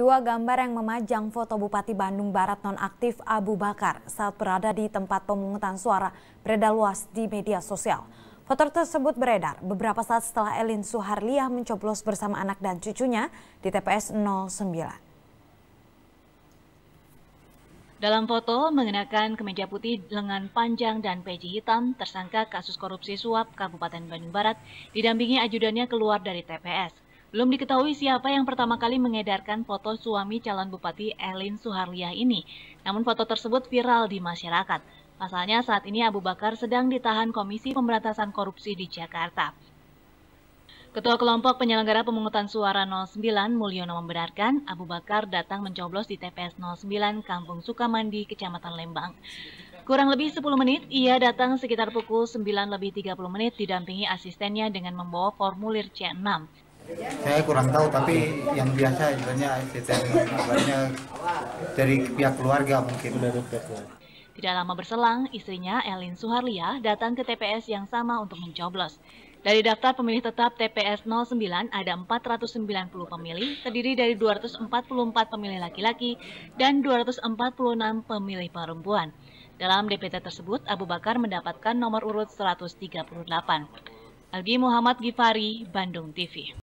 Dua gambar yang memajang foto Bupati Bandung Barat nonaktif Abu Bakar saat berada di tempat pemungutan suara beredar luas di media sosial. Foto tersebut beredar beberapa saat setelah Elin Suharliah mencoblos bersama anak dan cucunya di TPS 09. Dalam foto mengenakan kemeja putih lengan panjang dan peci hitam, tersangka kasus korupsi suap Kabupaten Bandung Barat didampingi ajudannya keluar dari TPS. Belum diketahui siapa yang pertama kali mengedarkan foto suami calon Bupati Elin Suharliah ini. Namun foto tersebut viral di masyarakat. Pasalnya saat ini Abu Bakar sedang ditahan Komisi Pemberantasan Korupsi di Jakarta. Ketua Kelompok Penyelenggara Pemungutan Suara 09 Mulyono membenarkan Abu Bakar datang mencoblos di TPS 09 Kampung Sukamandi, Kecamatan Lembang. Kurang lebih 10 menit, ia datang sekitar pukul 9 lebih 30 menit didampingi asistennya dengan membawa formulir C6 saya kurang tahu tapi yang biasa sebenarnya SCTM dari pihak keluarga mungkin dari pihak keluarga. Tidak lama berselang, istrinya Elin Suharlia datang ke TPS yang sama untuk mencoblos. Dari daftar pemilih tetap TPS 09 ada 490 pemilih, terdiri dari 244 pemilih laki-laki dan 246 pemilih perempuan. Dalam DPT tersebut, Abu Bakar mendapatkan nomor urut 138. Algi Muhammad Gifari, Bandung TV.